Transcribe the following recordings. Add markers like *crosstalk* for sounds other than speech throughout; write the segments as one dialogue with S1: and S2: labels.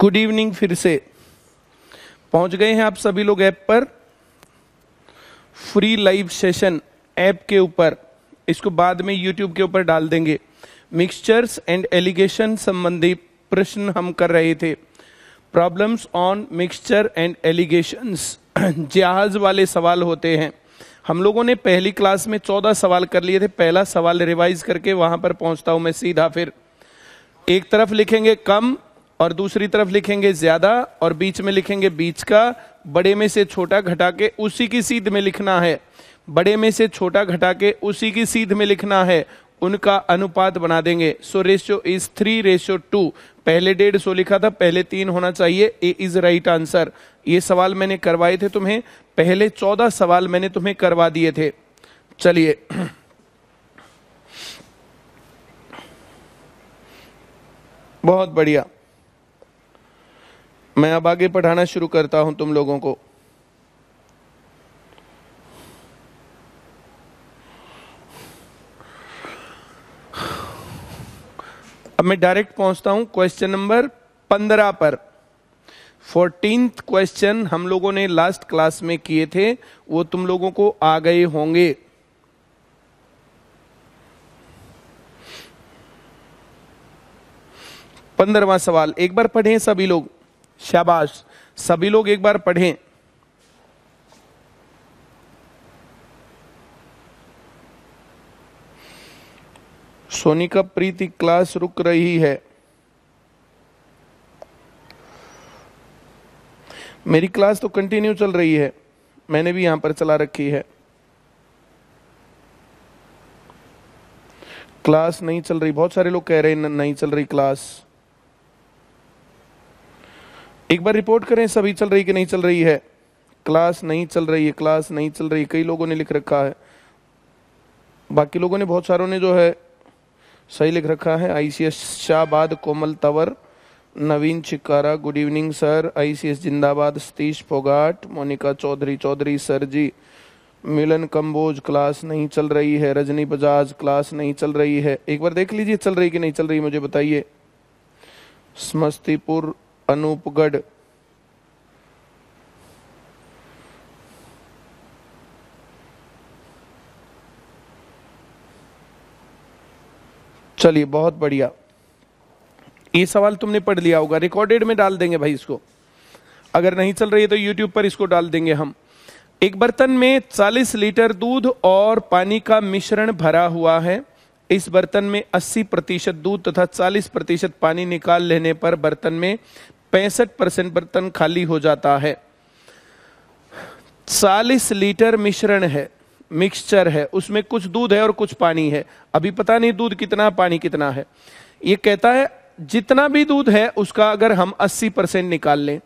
S1: good evening फिर से पहुंच गए हैं आप सभी लोग ऐप पर फ्री लाइव सेशन ऐप के ऊपर इसको बाद में यूट्यूब के ऊपर डाल देंगे मिक्सचर्स एंड एलिगेशन संबंधी प्रश्न हम कर रहे थे problems on mixture and alligations जहाज वाले सवाल होते हैं हम लोगों ने पहली क्लास में चौदह सवाल कर लिए थे पहला सवाल रिवाइज करके वहां पर पहुंचता हूं मैं सीधा फिर एक तरफ लिखेंगे कम और दूसरी तरफ लिखेंगे ज्यादा और बीच में लिखेंगे बीच का बड़े में से छोटा घटा के उसी की सीध में लिखना है बड़े में से छोटा घटा के उसी की सीध में लिखना है उनका अनुपात बना देंगे so ratio is three ratio two पहले डेढ़ सौ लिखा था पहले तीन होना चाहिए ए इज राइट आंसर ये सवाल मैंने करवाए थे तुम्हें पहले चौदह सवाल मैंने तुम्हें करवा दिए थे चलिए बहुत बढ़िया मैं अब आगे पढ़ाना शुरू करता हूं तुम लोगों को अब मैं डायरेक्ट पहुंचता हूं क्वेश्चन नंबर पंद्रह पर फोर्टीन क्वेश्चन हम लोगों ने लास्ट क्लास में किए थे वो तुम लोगों को आ गए होंगे पंद्रवा सवाल एक बार पढ़े सभी लोग शाबाश सभी लोग एक बार पढ़ें सोनिका प्रीति क्लास रुक रही है मेरी क्लास तो कंटिन्यू चल रही है मैंने भी यहां पर चला रखी है क्लास नहीं चल रही बहुत सारे लोग कह रहे हैं नहीं चल रही क्लास एक बार रिपोर्ट करें सभी चल रही कि नहीं चल रही है क्लास नहीं चल रही है क्लास नहीं चल रही कई लोगों ने लिख रखा है बाकी लोगों ने बहुत सारों ने जो है सही लिख रखा है ICS Shahbad Komal Tanwar Naveen Chikara good evening sir ICS जिंदाबाद सतीश फोगाट मोनिका चौधरी चौधरी सर जी मिलन कंबोज क्लास नहीं चल रही है रजनी बजाज क्लास नहीं चल रही है एक बार देख लीजिए चल रही कि नहीं चल रही मुझे बताइए समस्तीपुर अनूपगढ़ चलिए बहुत बढ़िया ये सवाल तुमने पढ़ लिया होगा रिकॉर्डेड में डाल देंगे भाई इसको अगर नहीं चल रही है तो यूट्यूब पर इसको डाल देंगे हम एक बर्तन में 40 लीटर दूध और पानी का मिश्रण भरा हुआ है इस बर्तन में 80 प्रतिशत दूध तथा 40 प्रतिशत पानी निकाल लेने पर बर्तन में पैंसठ परसेंट बर्तन खाली हो जाता है चालीस लीटर मिश्रण है मिक्सचर है उसमें कुछ दूध है और कुछ पानी है अभी पता नहीं दूध कितना पानी कितना है ये कहता है जितना भी दूध है उसका अगर हम 80 परसेंट निकाल लें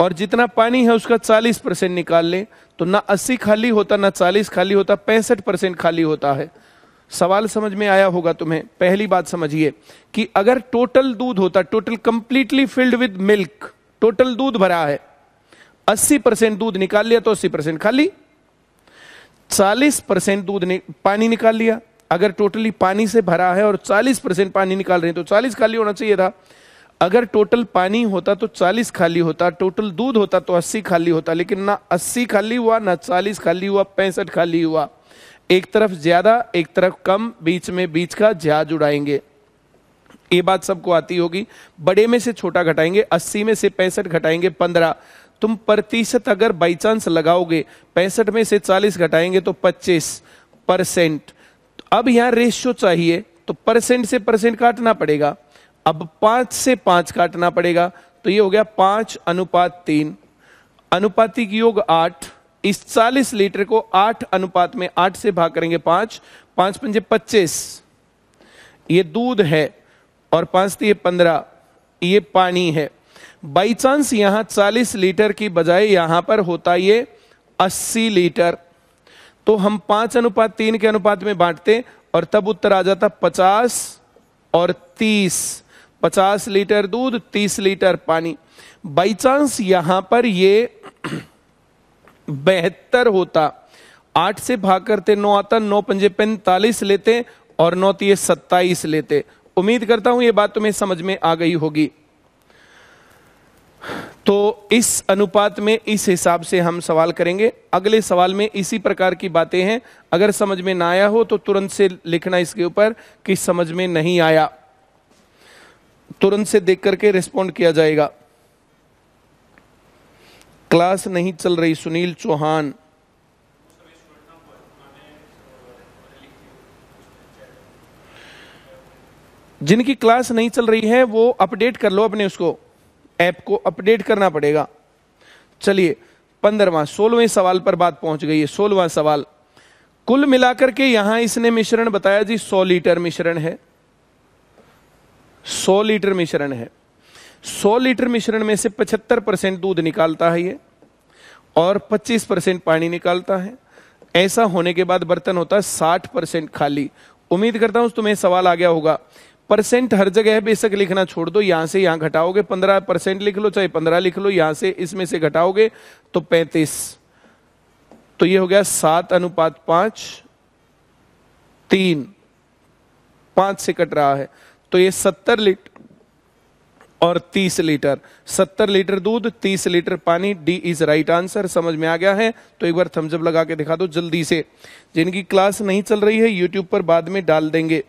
S1: और जितना पानी है उसका 40 परसेंट निकाल लें तो ना 80 खाली होता ना 40 खाली होता पैंसठ परसेंट खाली होता है सवाल समझ में आया होगा तुम्हें पहली बात समझिए कि अगर टोटल दूध होता total completely filled with milk total दूध भरा है 80 परसेंट दूध निकाल लिया तो 80 परसेंट खाली 40 परसेंट दूध नि, पानी निकाल लिया अगर टोटली पानी से भरा है और 40 परसेंट पानी निकाल रहे हैं तो 40 खाली होना चाहिए था अगर टोटल पानी होता तो 40 खाली होता टोटल दूध होता तो 80 खाली होता लेकिन ना 80 खाली हुआ ना 40 खाली हुआ पैंसठ खाली हुआ एक तरफ ज्यादा एक तरफ कम बीच में बीच का जहाज उड़ाएंगे ये बात सबको आती होगी बड़े में से छोटा घटाएंगे अस्सी में से पैंसठ घटाएंगे पंद्रह तुम प्रतिशत अगर बाई चांस लगाओगे पैंसठ में से चालीस घटाएंगे तो पच्चीस परसेंट अब यहां रेशियो चाहिए तो परसेंट से परसेंट काटना पड़ेगा अब पांच से पांच काटना पड़ेगा तो ये हो गया पांच अनुपात तीन अनुपातिक योग आठ इस चालीस लीटर को आठ अनुपात में आठ से भाग करेंगे पांच पांच पंजे पच्चीस ये दूध है और पांच ती पंद्रह ये पानी है बाई चांस यहां चालीस लीटर की बजाय यहां पर होता ये अस्सी लीटर तो हम पांच अनुपात तीन के अनुपात में बांटते और तब उत्तर आ जाता पचास और तीस पचास लीटर दूध तीस लीटर पानी बाई चांस यहां पर ये बेहतर होता आठ से भाग करते नौ आता नौ पंजे पैंतालीस लेते और नौ तीय सत्ताईस लेते उम्मीद करता हूं ये बात तुम्हें समझ में आ गई होगी तो इस अनुपात में इस हिसाब से हम सवाल करेंगे अगले सवाल में इसी प्रकार की बातें हैं अगर समझ में ना आया हो तो तुरंत से लिखना इसके ऊपर कि समझ में नहीं आया तुरंत से देख करके रिस्पॉन्ड किया जाएगा क्लास नहीं चल रही सुनील चौहान जिनकी क्लास नहीं चल रही है वो अपडेट कर लो अपने उसको ऐप को अपडेट करना पड़ेगा चलिए पंद्रवा सोलहवें सवाल पर बात पहुंच गई है सोलहवा सवाल कुल मिलाकर के यहां इसने मिश्रण बताया जी सौ लीटर मिश्रण है सौ लीटर मिश्रण है 100 लीटर मिश्रण में से 75 परसेंट दूध निकालता है ये और 25 परसेंट पानी निकालता है ऐसा होने के बाद बर्तन होता है साठ परसेंट खाली उम्मीद करता हूं तुम्हें सवाल आ गया होगा परसेंट हर जगह बेशक लिखना छोड़ दो यहां से यहां घटाओगे पंद्रह परसेंट लिख लो चाहे पंद्रह लिख लो यहां से इसमें से घटाओगे तो पैंतीस तो ये हो गया सात अनुपात पांच तीन पांच से कट रहा है तो ये सत्तर लीटर और 30 लीटर 70 लीटर दूध 30 लीटर पानी डी इज राइट आंसर समझ में आ गया है तो एक बार थम्सअप लगा के दिखा दो जल्दी से जिनकी क्लास नहीं चल रही है यूट्यूब पर बाद में डाल देंगे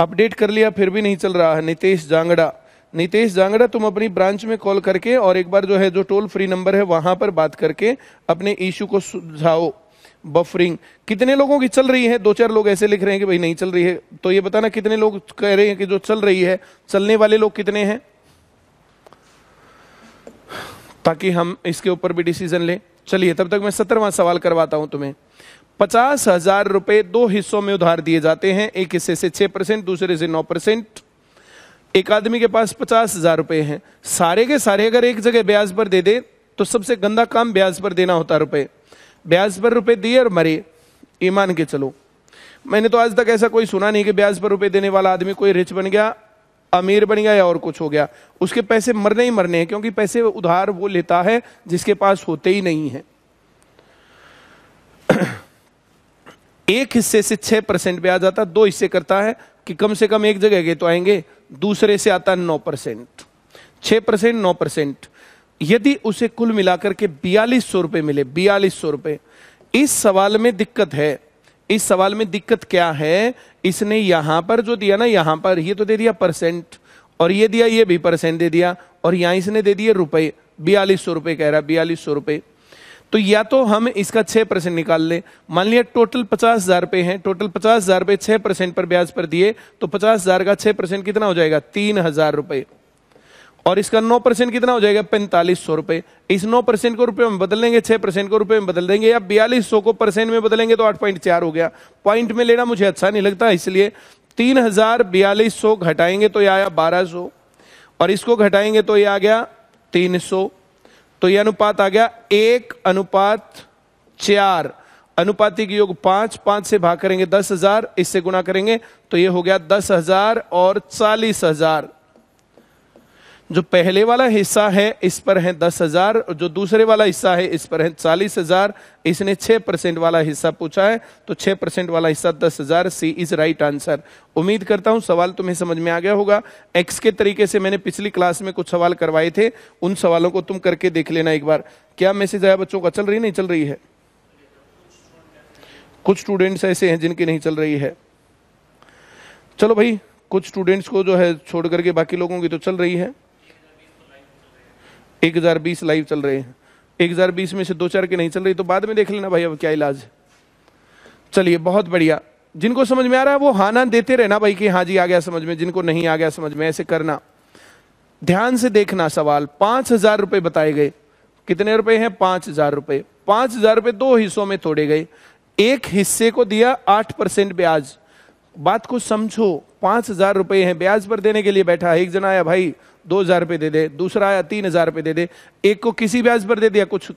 S1: अपडेट कर लिया फिर भी नहीं चल रहा है नितेश जांगड़ा नितेश जांगड़ा तुम अपनी ब्रांच में कॉल करके और एक बार जो है जो टोल फ्री नंबर है वहां पर बात करके अपने इशू को सुझाओ बफरिंग कितने लोगों की चल रही है दो चार लोग ऐसे लिख रहे हैं कि भाई नहीं चल रही है तो ये बताना कितने लोग कह रहे हैं कि जो चल रही है चलने वाले लोग कितने हैं ताकि हम इसके ऊपर भी डिसीजन लें चलिए तब तक मैं सत्रहवा सवाल करवाता हूं तुम्हें पचास हजार रुपए दो हिस्सों में उधार दिए जाते हैं एक हिस्से से छह परसेंट दूसरे से नौ परसेंट एक आदमी के पास पचास हजार रुपए हैं सारे के सारे अगर एक जगह ब्याज पर दे दे तो सबसे गंदा काम ब्याज पर देना होता रुपए ब्याज पर रुपए दिए और मरे ईमान के चलो मैंने तो आज तक ऐसा कोई सुना नहीं कि ब्याज पर रुपए देने वाला आदमी कोई रिच बन गया अमीर बन गया या और कुछ हो गया उसके पैसे मरने ही मरने हैं क्योंकि पैसे उधार वो लेता है जिसके पास होते ही नहीं है *clears throat* एक हिस्से से छह परसेंट ब्याज आता दो हिस्से करता है कि कम से कम एक जगह गए तो आएंगे दूसरे से आता नौ परसेंट छह परसेंट नौ परसेंट यदि उसे कुल मिलाकर के बयालीस सौ रुपए मिले बयालीस सौ रुपए इस सवाल में दिक्कत है इस सवाल में दिक्कत क्या है इसने यहां पर जो दिया ना यहां पर ये तो दे दिया परसेंट और ये दिया ये भी परसेंट दे दिया और यहां इसने दे दिए रुपए बयालीस सौ रुपए कह रहा है बयालीस सौ रुपए तो या तो हम इसका छह परसेंट निकाल ले मान लिया टोटल पचास हजार रुपए है टोटल पचास हजार रुपए छह परसेंट पर ब्याज पर दिए तो पचास हजार का छह परसेंट कितना हो जाएगा तीन हजार रुपए और इसका नौ परसेंट कितना हो जाएगा पैंतालीस सौ रुपए इस नौ परसेंट को रुपए में बदल देंगे छह परसेंट को रुपए में बदल देंगे या बयालीस सौ को परसेंट में बदलेंगे तो आठ पॉइंट चार हो गया पॉइंट में लेना मुझे अच्छा नहीं लगता इसलिए तीन हजार बयालीस सौ घटाएंगे तो यह आया बारह सौ और इसको घटाएंगे तो यह आ गया तीन सौ तो यह अनुपात आ गया एक अनुपात चार अनुपातिक योग पांच पांच से भाग करेंगे दस हजार इससे गुणा करेंगे तो ये हो गया दस हजार और चालीस हजार जो पहले वाला हिस्सा है इस पर है दस हजार जो दूसरे वाला हिस्सा है इस पर है चालीस हजार इसने छह परसेंट वाला हिस्सा पूछा है तो छह परसेंट वाला हिस्सा दस हजार सी इज राइट आंसर उम्मीद करता हूं सवाल तुम्हें समझ में आ गया होगा एक्स के तरीके से मैंने पिछली क्लास में कुछ सवाल करवाए थे उन सवालों को तुम करके देख लेना एक बार क्या मैसेज आया बच्चों का चल रही नहीं चल रही है कुछ स्टूडेंट्स ऐसे हैं जिनकी नहीं चल रही है चलो भाई कुछ स्टूडेंट्स को जो है छोड़ करके बाकी लोगों की तो चल रही है एक हजार बीस लाइव चल रहे हैं एक हजार बीस में से दो चार के नहीं चल रही तो बाद में देख लेना भाई अब क्या इलाज चलिए बहुत बढ़िया जिनको समझ में आ रहा है वो हाना देते रहना भाई कि हाँ जी आ गया समझ में जिनको नहीं आ गया समझ में ऐसे करना ध्यान से देखना सवाल पांच हजार रुपए बताए गए कितने रुपए हैं पांच हजार रुपए पांच हजार रुपए दो हिस्सों में तोड़े गए एक हिस्से को दिया आठ परसेंट ब्याज बात को समझो पांच हजार रुपये हैं ब्याज पर देने के लिए बैठा है एक जना आया भाई दो हजार रुपये दे दे दूसरा आया तीन हजार रुपये दे दे एक को किसी ब्याज पर दे दिया कुछ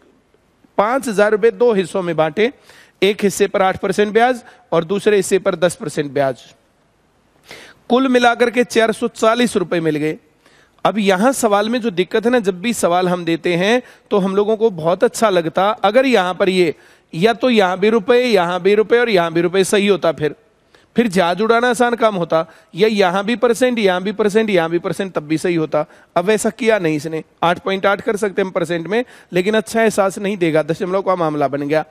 S1: पांच हजार रुपये दो हिस्सों में बांटे एक हिस्से पर आठ परसेंट ब्याज और दूसरे हिस्से पर दस परसेंट ब्याज कुल मिलाकर के चार सौ चालीस रुपए मिल गए अब यहां सवाल में जो दिक्कत है ना जब भी सवाल हम देते हैं तो हम लोगों को बहुत अच्छा लगता अगर यहां पर ये या तो यहां भी रुपए यहां भी रुपए और यहां भी रुपए सही होता फिर फिर जहाज उड़ाना आसान काम होता या यहाँ भी परसेंट यहाँ भी परसेंट यहाँ भी परसेंट तब भी सही होता अब ऐसा किया नहीं इसने आठ पॉइंट आठ कर सकते हैं परसेंट में लेकिन अच्छा एहसास नहीं देगा दशमलव का मामला बन गया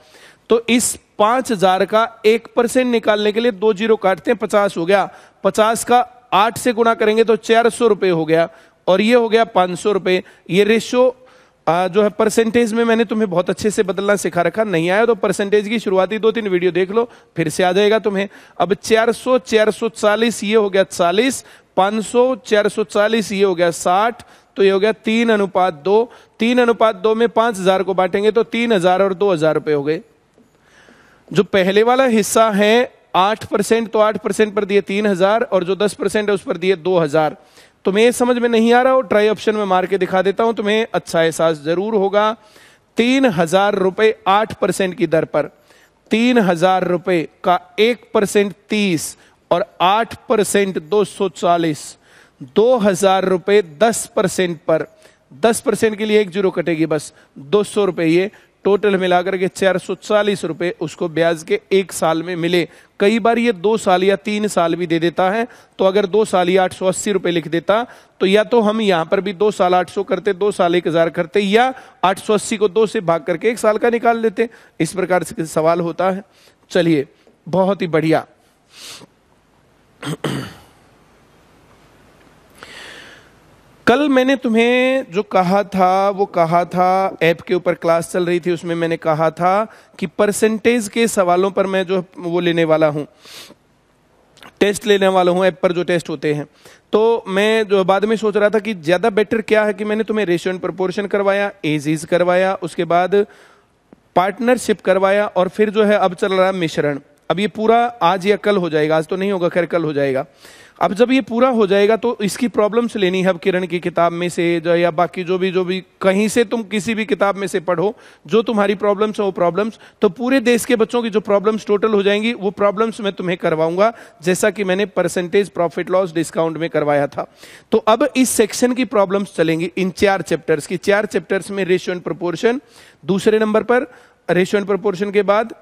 S1: तो इस पांच हजार का एक परसेंट निकालने के लिए दो जीरो काटते हैं पचास हो गया पचास का आठ से गुना करेंगे तो चार सौ हो गया और ये हो गया पांच सौ रुपये ये रेशो जो है परसेंटेज में मैंने तुम्हें बहुत अच्छे से बदलना सिखा रखा नहीं आया तो परसेंटेज की शुरुआती दो तीन वीडियो देख लो फिर से आ जाएगा तुम्हें अब चार सौ चार सौ चालीस ये हो गया चालीस पांच सौ चार सौ चालीस ये हो गया साठ तो ये हो गया तीन अनुपात दो तीन अनुपात दो में पांच हजार को बांटेंगे तो तीन हजार और दो हजार रुपए हो गए जो पहले वाला हिस्सा है आठ परसेंट तो आठ परसेंट पर दिए तीन हजार और जो दस परसेंट है उस पर दिए दो हजार तुम्हें समझ में नहीं आ रहा हो ट्राई ऑप्शन में मार के दिखा देता हूं तुम्हें अच्छा एहसास जरूर होगा तीन हजार रुपए आठ परसेंट की दर पर तीन हजार रुपए का एक परसेंट तीस और आठ परसेंट दो सौ चालीस दो हजार रुपए दस परसेंट पर दस परसेंट के लिए एक जीरो कटेगी बस दो सौ रुपए ये टोटल मिलाकर के चार सौ चालीस उसको ब्याज के एक साल में मिले कई बार ये दो साल या तीन साल भी दे देता है तो अगर दो साल या आठ सौ अस्सी लिख देता तो या तो हम यहाँ पर भी दो साल आठ सौ करते दो साल एक हज़ार करते या आठ सौ अस्सी को दो से भाग करके एक साल का निकाल देते इस प्रकार से सवाल होता है चलिए बहुत ही बढ़िया कल मैंने तुम्हें जो कहा था वो कहा था ऐप के ऊपर क्लास चल रही थी उसमें मैंने कहा था कि परसेंटेज के सवालों पर मैं जो वो लेने वाला हूँ टेस्ट लेने वाला हूँ ऐप पर जो टेस्ट होते हैं तो मैं जो बाद में सोच रहा था कि ज़्यादा बेटर क्या है कि मैंने तुम्हें रेशियो एंड प्रपोर्शन करवाया एजीज करवाया उसके बाद पार्टनरशिप करवाया और फिर जो है अब चल रहा मिश्रण अब ये पूरा आज या कल हो जाएगा आज तो नहीं होगा खैर कल हो जाएगा अब जब ये पूरा हो जाएगा तो इसकी प्रॉब्लम्स लेनी है अब किरण की किताब में से या बाकी जो भी जो भी कहीं से तुम किसी भी किताब में से पढ़ो जो तुम्हारी प्रॉब्लम्स हो वो प्रॉब्लम्स तो पूरे देश के बच्चों की जो प्रॉब्लम्स टोटल हो जाएंगी वो प्रॉब्लम्स मैं तुम्हें करवाऊंगा जैसा कि मैंने परसेंटेज प्रॉफिट लॉस डिस्काउंट में करवाया था तो अब इस सेक्शन की प्रॉब्लम्स चलेंगी इन चार चैप्टर्स की चार चैप्टर्स में रेशियो एंड प्रोपोर्शन दूसरे नंबर पर रेशियो एंड प्रोपोर्शन के बाद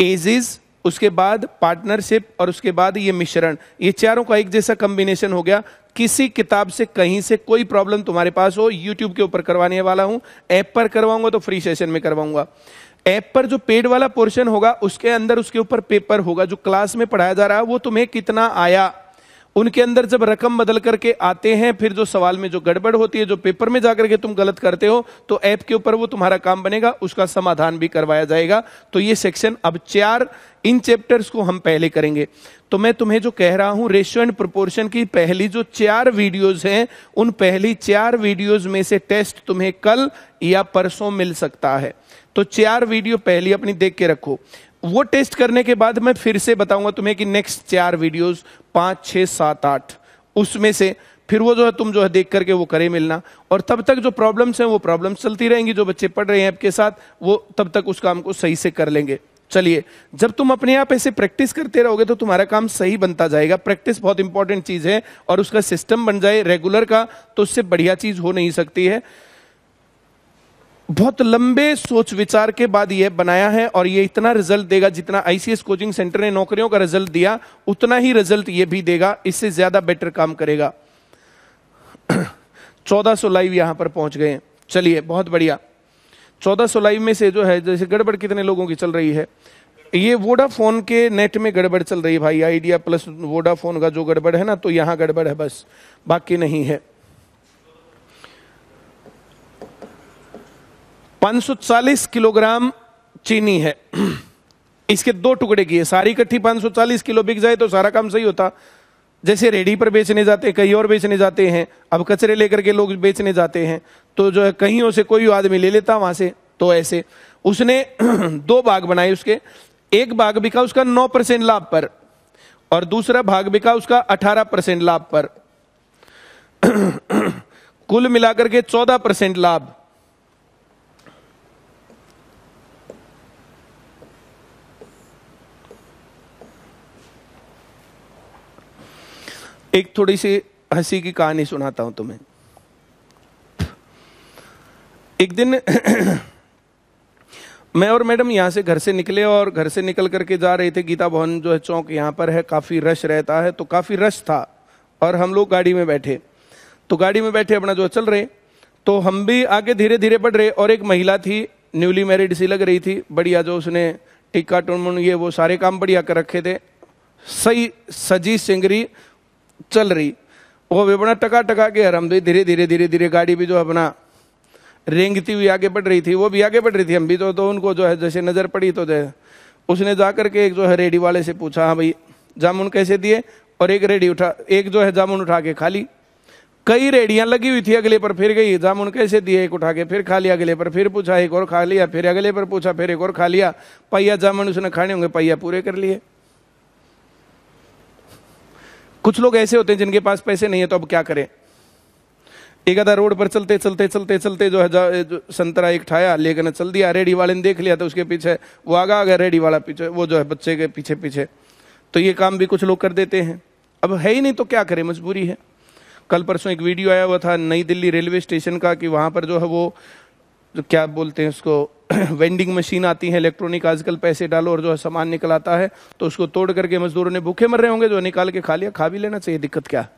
S1: एजिज उसके बाद पार्टनरशिप और उसके बाद ये मिश्रण ये चारों का एक जैसा कॉम्बिनेशन हो गया किसी किताब से कहीं से कोई प्रॉब्लम तुम्हारे पास हो यूट्यूब के ऊपर करवाने वाला हूं ऐप पर करवाऊंगा तो फ्री सेशन में करवाऊंगा ऐप पर जो पेड वाला पोर्शन होगा उसके अंदर उसके ऊपर पेपर होगा जो क्लास में पढ़ाया जा रहा है वो तुम्हें कितना आया उनके अंदर जब रकम बदल करके आते हैं फिर जो सवाल में जो गड़बड़ होती है जो पेपर में जाकर के तुम गलत करते हो तो ऐप के ऊपर वो तुम्हारा काम बनेगा उसका समाधान भी करवाया जाएगा तो ये सेक्शन अब चार इन चैप्टर्स को हम पहले करेंगे तो मैं तुम्हें जो कह रहा हूं रेशियो एंड प्रोपोर्शन की पहली जो चार वीडियोज हैं उन पहली चार वीडियोज में से टेस्ट तुम्हें कल या परसों मिल सकता है तो चार वीडियो पहली अपनी देख के रखो वो टेस्ट करने के बाद मैं फिर से बताऊंगा तुम्हें कि नेक्स्ट चार वीडियोस पांच छह सात आठ उसमें से फिर वो जो है तुम जो है देख करके वो करे मिलना और तब तक जो प्रॉब्लम्स हैं वो प्रॉब्लम्स चलती रहेंगी जो बच्चे पढ़ रहे हैं आपके साथ वो तब तक उस काम को सही से कर लेंगे चलिए जब तुम अपने आप ऐसे प्रैक्टिस करते रहोगे तो तुम्हारा काम सही बनता जाएगा प्रैक्टिस बहुत इंपॉर्टेंट चीज़ है और उसका सिस्टम बन जाए रेगुलर का तो उससे बढ़िया चीज़ हो नहीं सकती है बहुत लंबे सोच विचार के बाद यह बनाया है और ये इतना रिजल्ट देगा जितना आईसीएस कोचिंग सेंटर ने नौकरियों का रिजल्ट दिया उतना ही रिजल्ट ये भी देगा इससे ज्यादा बेटर काम करेगा 1400 लाइव यहां पर पहुंच गए चलिए बहुत बढ़िया 1400 लाइव में से जो है जैसे गड़बड़ कितने लोगों की चल रही है ये वोडाफोन के नेट में गड़बड़ चल रही है भाई आइडिया प्लस वोडाफोन का जो गड़बड़ है ना तो यहाँ गड़बड़ है बस बाकी नहीं है 540 किलोग्राम चीनी है इसके दो टुकड़े किए सारी इकट्ठी 540 किलो बिक जाए तो सारा काम सही होता जैसे रेडी पर बेचने जाते कहीं और बेचने जाते हैं अब कचरे लेकर के लोग बेचने जाते हैं तो जो है कहीं से कोई आदमी ले लेता वहां से तो ऐसे उसने *clears throat* दो भाग बनाए उसके एक भाग बिका उसका 9 परसेंट लाभ पर और दूसरा भाग बिका उसका अठारह परसेंट लाभ पर *clears throat* कुल मिलाकर के चौदह परसेंट लाभ एक थोड़ी सी हंसी की कहानी सुनाता हूं तुम्हें एक दिन *clears throat* मैं और मैडम यहाँ से घर से निकले और घर से निकल करके जा रहे थे गीता भवन जो है चौक यहाँ पर है काफ़ी रश रहता है तो काफ़ी रश था और हम लोग गाड़ी में बैठे तो गाड़ी में बैठे अपना जो चल रहे तो हम भी आगे धीरे धीरे बढ़ रहे और एक महिला थी न्यूली मैरिड सी लग रही थी बढ़िया जो उसने टिक्का टुन ये वो सारे काम बढ़िया कर रखे थे सही सजी सिंगरी चल रही वो भी अपना टका टका के हर हम धीरे धीरे धीरे धीरे गाड़ी भी जो अपना रेंगती हुई आगे बढ़ रही थी वो भी आगे बढ़ रही थी हम भी तो, तो उनको जो है जैसे नज़र पड़ी तो जो है उसने जा करके एक जो है रेडी वाले से पूछा हाँ भाई जामुन कैसे दिए और एक रेडी उठा एक जो है जामुन उठा के खा ली कई रेडियां लगी हुई थी अगले पर फिर गई जामुन कैसे दिए एक उठा के फिर खा लिया अगले पर फिर पूछा एक और खा लिया फिर अगले पर पूछा फिर एक और खा लिया पहिया जामुन उसने खाने होंगे पहिया पूरे कर लिए कुछ लोग ऐसे होते हैं जिनके पास पैसे नहीं है तो अब क्या करें एक आधा रोड पर चलते चलते चलते चलते जो है जो संतरा एक ठाया लेकर चल दिया रेडी वाले ने देख लिया तो उसके पीछे वो आगा आ गया रेडी वाला पीछे वो जो है बच्चे के पीछे पीछे तो ये काम भी कुछ लोग कर देते हैं अब है ही नहीं तो क्या करें मजबूरी है कल परसों एक वीडियो आया हुआ था नई दिल्ली रेलवे स्टेशन का कि वहाँ पर जो है वो जो क्या बोलते हैं उसको वेंडिंग *clears throat* मशीन आती है इलेक्ट्रॉनिक आजकल पैसे डालो और जो है सामान निकल आता है तो उसको तोड़ करके मजदूरों ने भूखे मर रहे होंगे जो निकाल के खा लिया खा भी लेना चाहिए दिक्कत क्या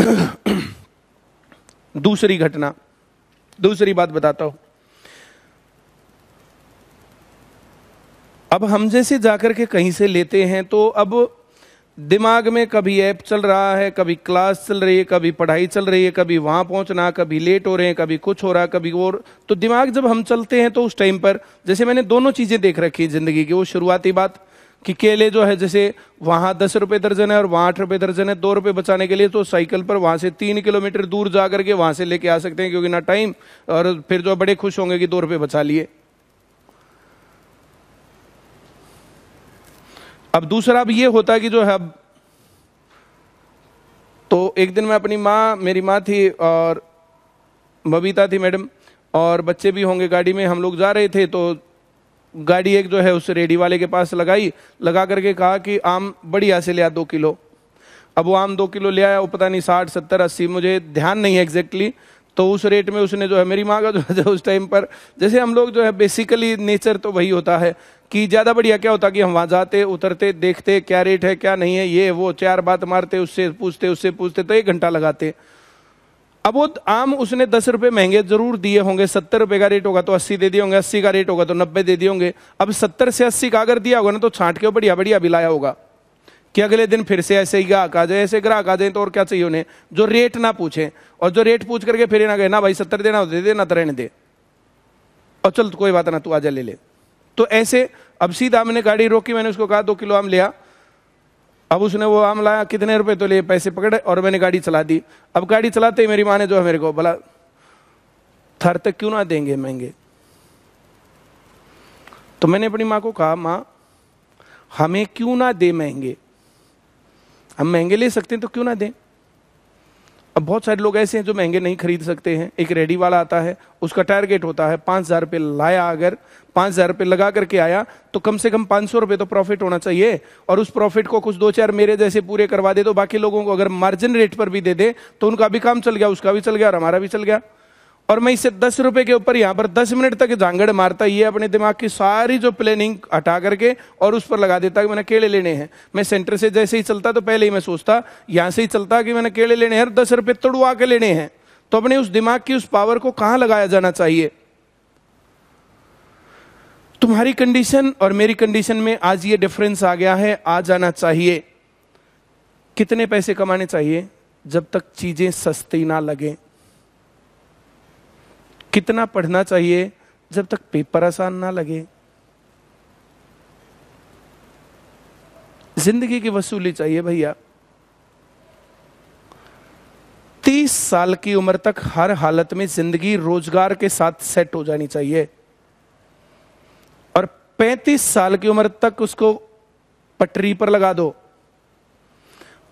S1: *clears throat* दूसरी घटना दूसरी बात बताता हूं अब हम जैसे जाकर के कहीं से लेते हैं तो अब दिमाग में कभी ऐप चल रहा है कभी क्लास चल रही है कभी पढ़ाई चल रही है कभी वहाँ पहुँचना कभी लेट हो रहे हैं कभी कुछ हो रहा है कभी और तो दिमाग जब हम चलते हैं तो उस टाइम पर जैसे मैंने दोनों चीज़ें देख रखी है ज़िंदगी की वो शुरुआती बात कि केले जो है जैसे वहाँ दस रुपये दर्जन है और वहाँ आठ रुपये दर्जन है दो रुपये बचाने के लिए तो साइकिल पर वहाँ से तीन किलोमीटर दूर जा करके वहाँ से लेके आ सकते हैं क्योंकि ना टाइम और फिर जो बड़े खुश होंगे कि दो रुपये बचा लिए अब दूसरा अब ये होता कि जो है अब तो एक दिन मैं अपनी माँ मेरी माँ थी और बबीता थी मैडम और बच्चे भी होंगे गाड़ी में हम लोग जा रहे थे तो गाड़ी एक जो है उस रेडी वाले के पास लगाई लगा करके कहा कि आम बढ़िया से ले आ दो किलो अब वो आम दो किलो ले आया वो पता नहीं साठ सत्तर अस्सी मुझे ध्यान नहीं है एग्जैक्टली exactly, तो उस रेट में उसने जो है मेरी माँ का जो है उस टाइम पर जैसे हम लोग जो है बेसिकली नेचर तो वही होता है कि ज़्यादा बढ़िया क्या होता कि हम वहाँ जाते उतरते देखते क्या रेट है क्या नहीं है ये वो चार बात मारते उससे पूछते उससे पूछते तो एक घंटा लगाते अब वो आम उसने दस रुपये महंगे जरूर दिए होंगे सत्तर रुपये का रेट होगा तो अस्सी दे दिए होंगे अस्सी का रेट होगा तो नब्बे दे दिए होंगे अब सत्तर से अस्सी का अगर दिया होगा ना तो छांट के बढ़िया बढ़िया भी लाया होगा कि अगले दिन फिर से ऐसे ही ग्राहक आ जाए ऐसे ग्राहक आ जाए तो और क्या चाहिए उन्हें जो रेट ना पूछे और जो रेट पूछ करके फिर ना गए ना भाई सत्तर देना तो दे देना तो दे और चल कोई बात ना तू आ ले ले तो ऐसे अब सीधा मैंने गाड़ी रोकी मैंने उसको कहा दो किलो आम लिया अब उसने वो आम लाया कितने रुपए तो लिए पैसे पकड़े और मैंने गाड़ी चला दी अब गाड़ी चलाते ही मेरी माँ ने जो है मेरे को बोला थर तक क्यों ना देंगे महंगे तो मैंने अपनी माँ को कहा माँ हमें क्यों ना दे महंगे हम महंगे ले सकते हैं तो क्यों ना दें अब बहुत सारे लोग ऐसे हैं जो महंगे नहीं खरीद सकते हैं एक रेडी वाला आता है उसका टारगेट होता है पाँच हज़ार रुपये लाया अगर पाँच हज़ार रुपये लगा करके आया तो कम से कम पाँच सौ रुपये तो प्रॉफिट होना चाहिए और उस प्रॉफिट को कुछ दो चार मेरे जैसे पूरे करवा दे तो बाकी लोगों को अगर मार्जिन रेट पर भी दे दे तो उनका भी काम चल गया उसका भी चल गया और हमारा भी चल गया और मैं इसे दस रुपए के ऊपर यहां पर दस मिनट तक झांगड़ मारता ये अपने दिमाग की सारी जो प्लानिंग हटा करके और उस पर लगा देता कि मैंने केले लेने हैं मैं सेंटर से जैसे ही चलता तो पहले ही मैं सोचता यहां से ही चलता कि मैंने केले लेने हैं और दस रुपए तड़ुआ के लेने हैं तो अपने उस दिमाग की उस पावर को कहां लगाया जाना चाहिए तुम्हारी कंडीशन और मेरी कंडीशन में आज ये डिफरेंस आ गया है आ जाना चाहिए कितने पैसे कमाने चाहिए जब तक चीजें सस्ती ना लगें कितना पढ़ना चाहिए जब तक पेपर आसान ना लगे जिंदगी की वसूली चाहिए भैया तीस साल की उम्र तक हर हालत में जिंदगी रोजगार के साथ सेट हो जानी चाहिए और पैंतीस साल की उम्र तक उसको पटरी पर लगा दो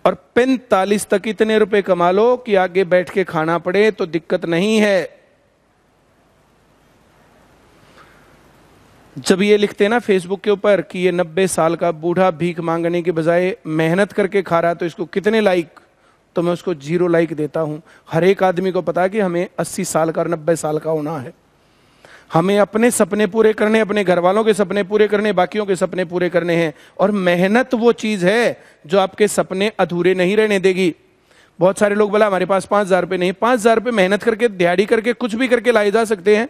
S1: और पैंतालीस तक इतने रुपए कमा लो कि आगे बैठ के खाना पड़े तो दिक्कत नहीं है जब ये लिखते हैं ना फेसबुक के ऊपर कि ये नब्बे साल का बूढ़ा भीख मांगने के बजाय मेहनत करके खा रहा है तो इसको कितने लाइक तो मैं उसको जीरो लाइक देता हूं हर एक आदमी को पता कि हमें अस्सी साल का नब्बे साल का होना है हमें अपने सपने पूरे करने अपने घर वालों के सपने पूरे करने बाकियों के सपने पूरे करने हैं और मेहनत वो चीज है जो आपके सपने अधूरे नहीं रहने देगी बहुत सारे लोग बोला हमारे पास पांच हजार रुपये नहीं पांच हजार रुपये मेहनत करके दिहाड़ी करके कुछ भी करके लाए जा सकते हैं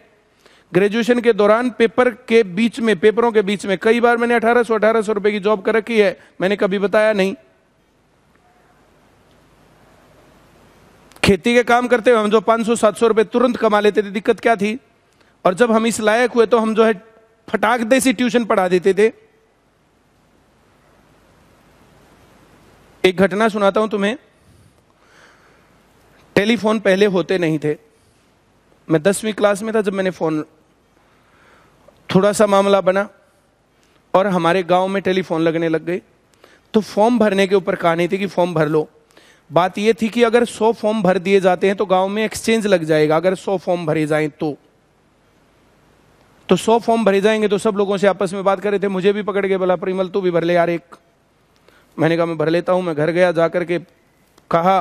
S1: ग्रेजुएशन के दौरान पेपर के बीच में पेपरों के बीच में कई बार मैंने अठारह सौ अठारह सौ रुपए की जॉब कर रखी है मैंने कभी बताया नहीं खेती के काम करते हुए हम जो 500 700 रुपए तुरंत कमा लेते थे दिक्कत क्या थी और जब हम इस लायक हुए तो हम जो है फटाक दे सी ट्यूशन पढ़ा देते थे एक घटना सुनाता हूं तुम्हें टेलीफोन पहले होते नहीं थे मैं दसवीं क्लास में था जब मैंने फोन थोड़ा सा मामला बना और हमारे गांव में टेलीफोन लगने लग गए तो फॉर्म भरने के ऊपर कहानी थी कि फॉर्म भर लो बात यह थी कि अगर 100 फॉर्म भर दिए जाते हैं तो गांव में एक्सचेंज लग जाएगा अगर 100 फॉर्म भरे जाएं तो तो 100 फॉर्म भरे जाएंगे तो सब लोगों से आपस में बात कर रहे थे मुझे भी पकड़ के बोला परिमल तू भी भर ले यार एक मैंने कहा मैं भर लेता हूं मैं घर गया जाकर के कहा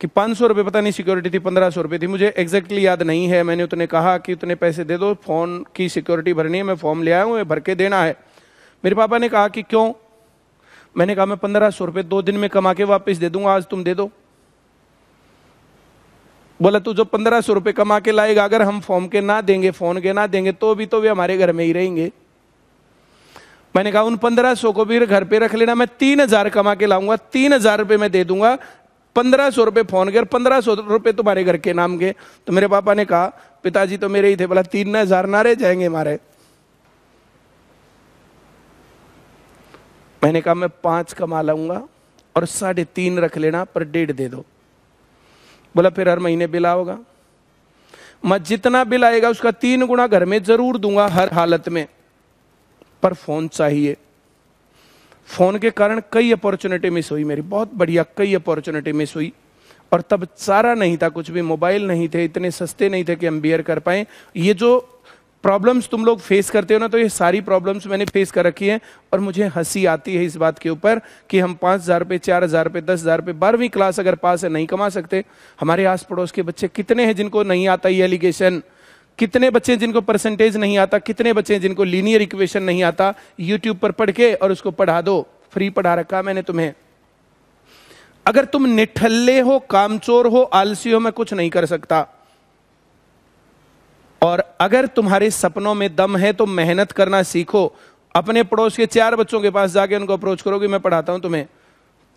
S1: कि पाँच सौ रुपये पता नहीं सिक्योरिटी थी पंद्रह सौ रुपये थी मुझे एग्जैक्टली exactly याद नहीं है मैंने उतने कहा कि उतने पैसे दे दो फ़ोन की सिक्योरिटी भरनी है मैं फॉर्म ले आया हूँ ये भर के देना है मेरे पापा ने कहा कि क्यों मैंने कहा मैं पंद्रह सौ रुपये दो दिन में कमा के वापस दे दूंगा आज तुम दे दो बोला तू जो पंद्रह सौ रुपये कमा के लाएगा अगर हम फॉर्म के ना देंगे फोन के ना देंगे तो भी तो भी हमारे घर में ही रहेंगे मैंने कहा उन पंद्रह सौ को भी घर पे रख लेना मैं तीन हजार कमा के लाऊंगा तीन हजार रुपये मैं दे दूंगा पंद्रह सौ रुपये फोन गए पंद्रह सौ रुपये तुम्हारे घर के नाम के तो मेरे पापा ने कहा पिताजी तो मेरे ही थे बोला तीन हजार नारे जाएंगे हमारे मैंने कहा मैं पांच कमा लाऊंगा और साढ़े तीन रख लेना पर डेढ़ दे दो बोला फिर हर महीने बिल आओगा मैं जितना बिल आएगा उसका तीन गुना घर में जरूर दूंगा हर हालत में पर फोन चाहिए फोन के कारण कई अपॉर्चुनिटी मिस हुई मेरी बहुत बढ़िया कई अपॉर्चुनिटी मिस हुई और तब सारा नहीं था कुछ भी मोबाइल नहीं थे इतने सस्ते नहीं थे कि हम बियर कर पाए ये जो प्रॉब्लम्स तुम लोग फेस करते हो ना तो ये सारी प्रॉब्लम्स मैंने फेस कर रखी है और मुझे हंसी आती है इस बात के ऊपर कि हम पाँच हज़ार रुपये चार हज़ार रुपये दस हज़ार रुपये बारहवीं क्लास अगर पास है नहीं कमा सकते हमारे आस पड़ोस के बच्चे कितने हैं जिनको नहीं आता ये एलिगेशन कितने बच्चे जिनको परसेंटेज नहीं आता कितने बच्चे जिनको लीनियर इक्वेशन नहीं आता यूट्यूब पर पढ़ के और उसको पढ़ा दो फ्री पढ़ा रखा मैंने तुम्हें अगर तुम निठल्ले हो कामचोर हो आलसी हो मैं कुछ नहीं कर सकता और अगर तुम्हारे सपनों में दम है तो मेहनत करना सीखो अपने पड़ोस के चार बच्चों के पास जाके उनको अप्रोच करो कि मैं पढ़ाता हूं तुम्हें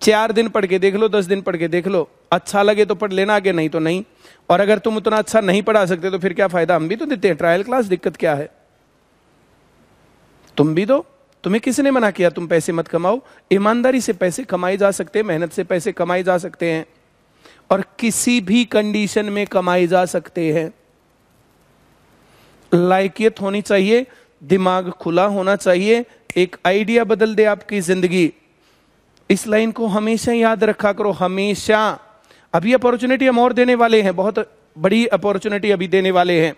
S1: चार दिन पढ़ के देख लो दस दिन पढ़ के देख लो अच्छा लगे तो पढ़ लेना आगे नहीं तो नहीं और अगर तुम उतना अच्छा नहीं पढ़ा सकते तो फिर क्या फायदा हम भी तो देते हैं ट्रायल क्लास दिक्कत क्या है तुम भी दो तो, तुम्हें किसी ने मना किया तुम पैसे मत कमाओ ईमानदारी से पैसे कमाए जा सकते हैं मेहनत से पैसे कमाए जा सकते हैं और किसी भी कंडीशन में कमाए जा सकते हैं लाइकियत होनी चाहिए दिमाग खुला होना चाहिए एक आइडिया बदल दे आपकी जिंदगी इस लाइन को हमेशा याद रखा करो हमेशा अभी अपॉर्चुनिटी हम और देने वाले हैं बहुत बड़ी अपॉर्चुनिटी अभी देने वाले हैं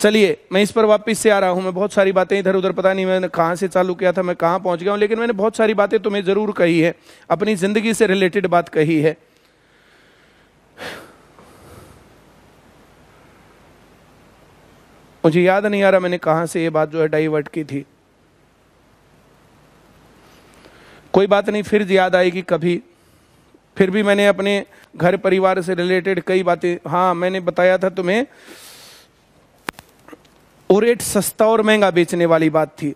S1: चलिए मैं इस पर वापस से आ रहा हूं मैं बहुत सारी बातें इधर उधर पता नहीं मैंने कहां से चालू किया था मैं कहां पहुंच गया हूं लेकिन मैंने बहुत सारी बातें तुम्हें जरूर कही है अपनी जिंदगी से रिलेटेड बात कही है मुझे याद नहीं आ रहा मैंने कहा से ये बात जो है डाइवर्ट की थी कोई बात नहीं फिर याद आएगी कभी फिर भी मैंने अपने घर परिवार से रिलेटेड कई बातें हाँ मैंने बताया था तुम्हें रेट सस्ता और महंगा बेचने वाली बात थी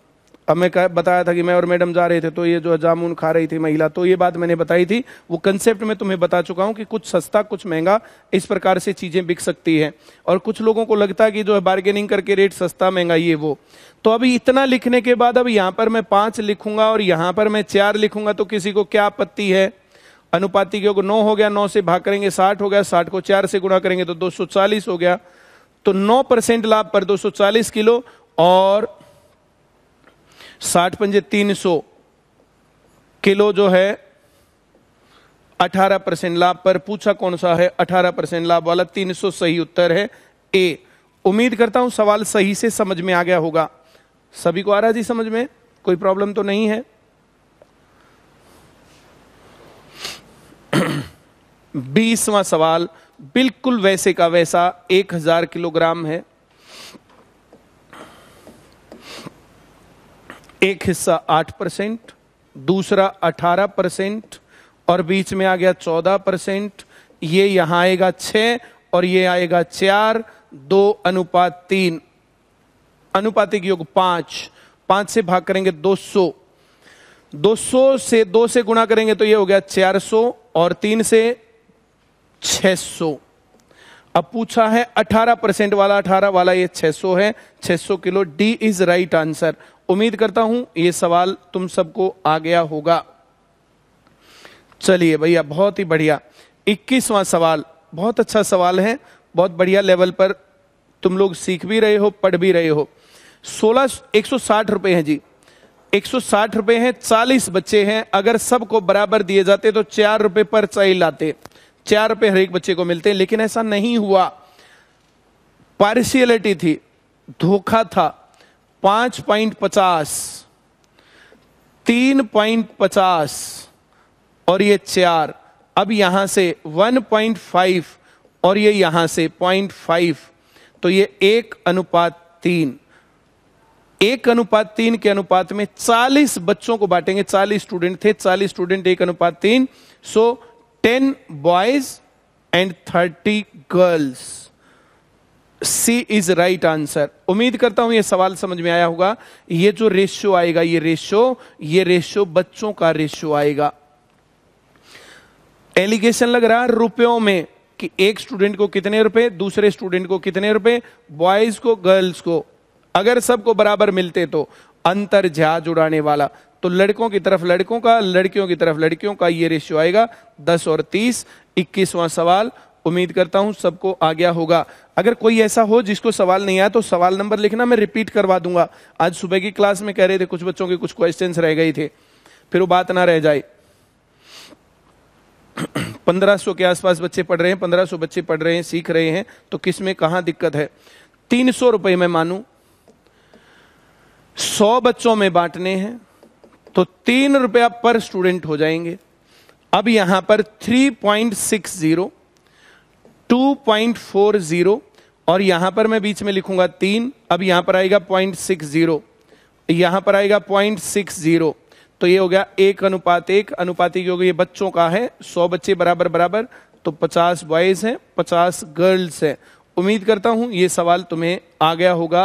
S1: अब मैं बताया था कि मैं और मैडम जा रहे थे तो ये जो जामुन खा रही थी महिला तो ये बात मैंने बताई थी वो कंसेप्ट में तुम्हें बता चुका हूँ कि कुछ सस्ता कुछ महंगा इस प्रकार से चीज़ें बिक सकती है और कुछ लोगों को लगता है कि जो है बार्गेनिंग करके रेट सस्ता महंगा ये वो तो अभी इतना लिखने के बाद अब यहाँ पर मैं पाँच लिखूंगा और यहाँ पर मैं चार लिखूंगा तो किसी को क्या आपत्ति है अनुपाति के योग नौ हो गया नौ से भाग करेंगे साठ हो गया साठ को चार से गुणा करेंगे तो दो सौ चालीस हो गया तो नौ परसेंट लाभ पर दो सौ चालीस किलो और साठ पंजे तीन सौ किलो जो है अठारह परसेंट लाभ पर पूछा कौन सा है अठारह परसेंट लाभ वाला तीन सौ सही उत्तर है ए उम्मीद करता हूं सवाल सही से समझ में आ गया होगा सभी को आ रहा जी समझ में कोई प्रॉब्लम तो नहीं है बीसवा सवाल बिल्कुल वैसे का वैसा एक हजार किलोग्राम है एक हिस्सा आठ परसेंट दूसरा अठारह परसेंट और बीच में आ गया चौदह परसेंट ये यहां आएगा छ और ये आएगा चार दो अनुपात तीन अनुपातिक योग पांच पांच से भाग करेंगे दो सौ दो सौ से दो से गुणा करेंगे तो ये हो गया चार सौ और तीन से 600 अब पूछा है 18 परसेंट वाला 18 वाला ये 600 है 600 kilo D is right answer उम्मीद करता हूं ये सवाल तुम सबको आ गया होगा चलिए भैया बहुत ही बढ़िया 21वां सवाल बहुत अच्छा सवाल है बहुत बढ़िया लेवल पर तुम लोग सीख भी रहे हो पढ़ भी रहे हो 16 साठ रुपए हैं जी साठ रुपए हैं 40 बच्चे हैं अगर सबको बराबर दिए जाते तो चार रुपए पर चाइल्ड आते चार रुपए हरेक बच्चे को मिलते हैं लेकिन ऐसा नहीं हुआ पार्शियलिटी थी धोखा था पांच पॉइंट पचास तीन पॉइंट पचास और ये चार अब यहां से वन पॉइंट फाइव और ये यहां से पॉइंट फाइव तो ये एक अनुपात तीन एक अनुपात तीन के अनुपात में चालीस बच्चों को बांटेंगे चालीस स्टूडेंट थे चालीस स्टूडेंट एक अनुपात तीन सो ten boys and thirty girls C is right answer उम्मीद करता हूं ये सवाल समझ में आया होगा ये जो रेशियो आएगा ये रेशियो ये रेशियो बच्चों का रेशियो आएगा एलिगेशन लग रहा है रुपयों में कि एक स्टूडेंट को कितने रुपए दूसरे स्टूडेंट को कितने रुपए बॉयज को गर्ल्स को अगर सबको बराबर मिलते तो अंतर जहाज उड़ाने वाला तो लड़कों की तरफ लड़कों का लड़कियों की तरफ लड़कियों का ये रेशियो आएगा दस और तीस इक्कीसवां सवाल उम्मीद करता हूं सबको आ गया होगा अगर कोई ऐसा हो जिसको सवाल नहीं आया तो सवाल नंबर लिखना मैं रिपीट करवा दूंगा आज सुबह की क्लास में कह रहे थे कुछ बच्चों के कुछ क्वेश्चंस रह गए थे फिर वो बात ना रह जाए 1500 *clears throat* के आसपास बच्चे पढ़ रहे हैं 1500 बच्चे पढ़ रहे हैं सीख रहे हैं तो किस में दिक्कत है तीन सौ रुपये में मानू सौ बच्चों में बांटने हैं तो तीन रुपया पर स्टूडेंट हो जाएंगे अब यहां पर 3.60 2.40 और यहां पर मैं बीच में लिखूंगा तीन अब यहां पर आएगा पॉइंट सिक्स जीरो यहां पर आएगा पॉइंट सिक्स जीरो तो ये हो गया एक अनुपात एक अनुपात एक हो गया ये बच्चों का है सौ बच्चे बराबर बराबर तो पचास बॉयज हैं पचास गर्ल्स हैं उम्मीद करता हूं ये सवाल तुम्हें आ गया होगा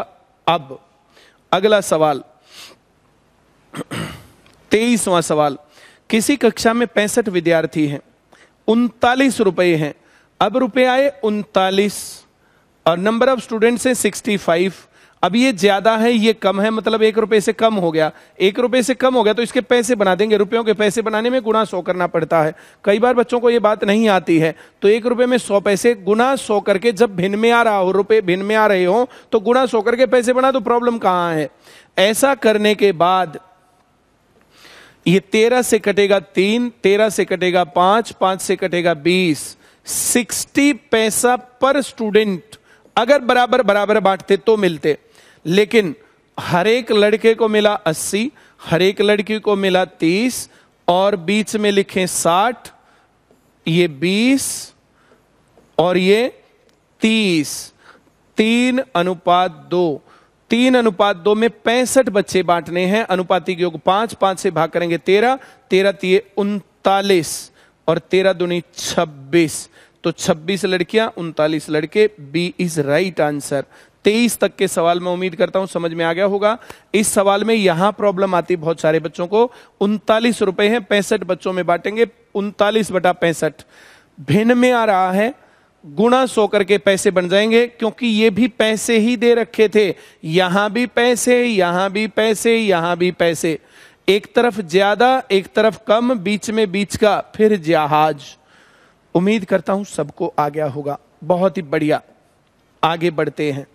S1: अब अगला सवाल तेईसवां सवाल किसी कक्षा में पैंसठ विद्यार्थी हैं उनतालीस रुपए हैं अब रुपए आए उनतालीस और नंबर ऑफ स्टूडेंट्स हैं सिक्सटी फाइव अब ये ज्यादा है ये कम है मतलब एक रुपए से कम हो गया एक रुपए से कम हो गया तो इसके पैसे बना देंगे रुपयों के पैसे बनाने में गुना सौ करना पड़ता है कई बार बच्चों को ये बात नहीं आती है तो एक रुपए में सौ पैसे गुना सौ करके जब भिन्न में आ रहा हो रुपए भिन्न में आ रहे हो तो गुना सौ करके पैसे बना तो प्रॉब्लम कहाँ है ऐसा करने के बाद ये तेरह से कटेगा तीन तेरह से कटेगा पांच पांच से कटेगा बीस सिक्सटी पैसा पर स्टूडेंट अगर बराबर बराबर बांटते तो मिलते लेकिन हर एक लड़के को मिला अस्सी हर एक लड़की को मिला तीस और बीच में लिखे साठ ये बीस और ये तीस तीन अनुपात दो तीन अनुपात दो में पैंसठ बच्चे बांटने हैं अनुपातिक योग पांच पांच से भाग करेंगे तेरह तेरह तीय उनतालीस और तेरह दुनी छब्बीस तो छब्बीस लड़कियां उनतालीस लड़के बी इज राइट आंसर तेईस तक के सवाल में उम्मीद करता हूं समझ में आ गया होगा इस सवाल में यहां प्रॉब्लम आती बहुत सारे बच्चों को उनतालीस रुपए हैं पैंसठ बच्चों में बांटेंगे उनतालीस बटा पैंसठ भिन्न में आ रहा है गुणा सो करके पैसे बन जाएंगे क्योंकि ये भी पैसे ही दे रखे थे यहां भी पैसे यहां भी पैसे यहां भी पैसे एक तरफ ज्यादा एक तरफ कम बीच में बीच का फिर जहाज उम्मीद करता हूं सबको आ गया होगा बहुत ही बढ़िया आगे बढ़ते हैं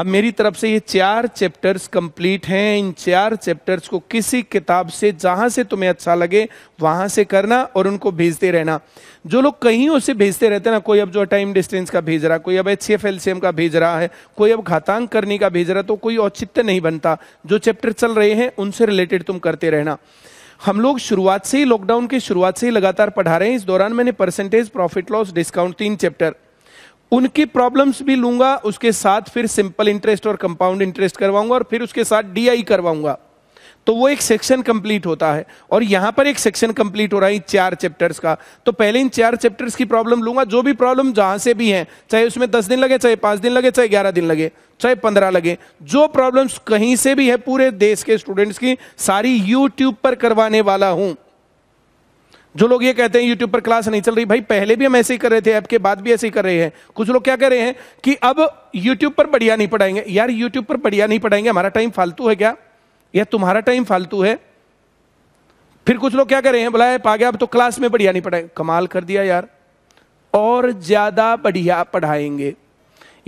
S1: अब मेरी तरफ से ये चार चैप्टर्स कंप्लीट हैं इन चार चैप्टर्स को किसी किताब से जहां से तुम्हें अच्छा लगे वहां से करना और उनको भेजते रहना जो लोग कहीं उसे भेजते रहते हैं ना कोई अब जो टाइम डिस्टेंस का भेज रहा कोई अब एच एफ एम का भेज रहा है कोई अब घातांक करने का भेज रहा तो कोई औचित्य नहीं बनता जो चैप्टर चल रहे हैं उनसे रिलेटेड तुम करते रहना हम लोग शुरुआत से ही लॉकडाउन की शुरुआत से ही लगातार पढ़ा रहे हैं इस दौरान मैंने परसेंटेज प्रॉफिट लॉस डिस्काउंट तीन चैप्टर उनकी प्रॉब्लम्स भी लूंगा उसके साथ फिर सिंपल इंटरेस्ट और कंपाउंड इंटरेस्ट करवाऊंगा और फिर उसके साथ डीआई करवाऊंगा तो वो एक सेक्शन कंप्लीट होता है और यहां पर एक सेक्शन कंप्लीट हो रहा है चार चैप्टर्स का तो पहले इन चार चैप्टर्स की प्रॉब्लम लूंगा जो भी प्रॉब्लम जहां से भी है चाहे उसमें दस दिन लगे चाहे पांच दिन लगे चाहे ग्यारह दिन लगे चाहे पंद्रह लगे जो प्रॉब्लम्स कहीं से भी है पूरे देश के स्टूडेंट्स की सारी यूट्यूब पर करवाने वाला हूं जो लोग ये कहते हैं यूट्यूब पर क्लास नहीं चल रही भाई पहले भी हम ऐसे ही कर रहे थे ऐप के बाद भी ऐसे ही कर रहे हैं कुछ लोग क्या कह रहे हैं कि अब यूट्यूब पर बढ़िया नहीं पढ़ाएंगे यार यूट्यूब पर बढ़िया नहीं पढ़ाएंगे हमारा टाइम फालतू है क्या या तुम्हारा टाइम फालतू है फिर कुछ लोग क्या कर रहे हैं बोला पा गया अब तो क्लास में बढ़िया नहीं पढ़ाएंगे कमाल कर दिया यार और ज्यादा बढ़िया पढ़ाएंगे